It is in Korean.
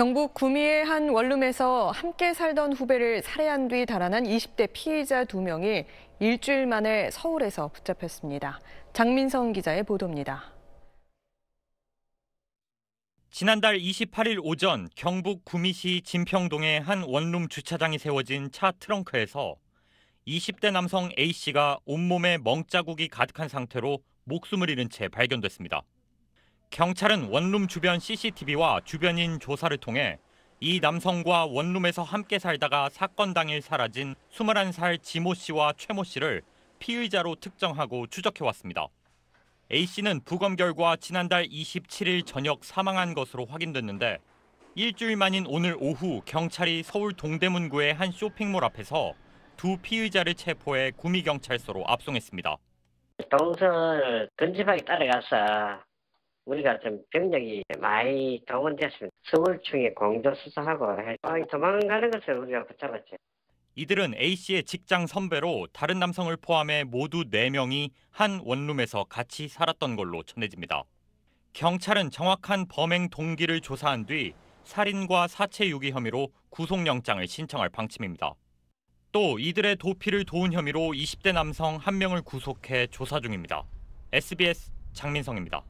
경북 구미의 한 원룸에서 함께 살던 후배를 살해한 뒤 달아난 20대 피의자 2명이 일주일 만에 서울에서 붙잡혔습니다. 장민성 기자의 보도입니다. 지난달 28일 오전 경북 구미시 진평동의 한 원룸 주차장이 세워진 차 트렁크에서 20대 남성 A씨가 온몸에 멍자국이 가득한 상태로 목숨을 잃은 채 발견됐습니다. 경찰은 원룸 주변 CCTV와 주변인 조사를 통해 이 남성과 원룸에서 함께 살다가 사건 당일 사라진 21살 지모 씨와 최모 씨를 피의자로 특정하고 추적해왔습니다. A 씨는 부검 결과 지난달 27일 저녁 사망한 것으로 확인됐는데 일주일 만인 오늘 오후 경찰이 서울 동대문구의 한 쇼핑몰 앞에서 두 피의자를 체포해 구미경찰서로 압송했습니다. 동선을 근집하게 따라가서 우리가 좀 병력이 많이 동원됐습니다. 서울충에 공조 수사하고 도망가는 것을 우리가 붙잡았죠. 이들은 A씨의 직장 선배로 다른 남성을 포함해 모두 4명이 한 원룸에서 같이 살았던 걸로 전해집니다. 경찰은 정확한 범행 동기를 조사한 뒤 살인과 사체 유기 혐의로 구속영장을 신청할 방침입니다. 또 이들의 도피를 도운 혐의로 20대 남성 1명을 구속해 조사 중입니다. SBS 장민성입니다.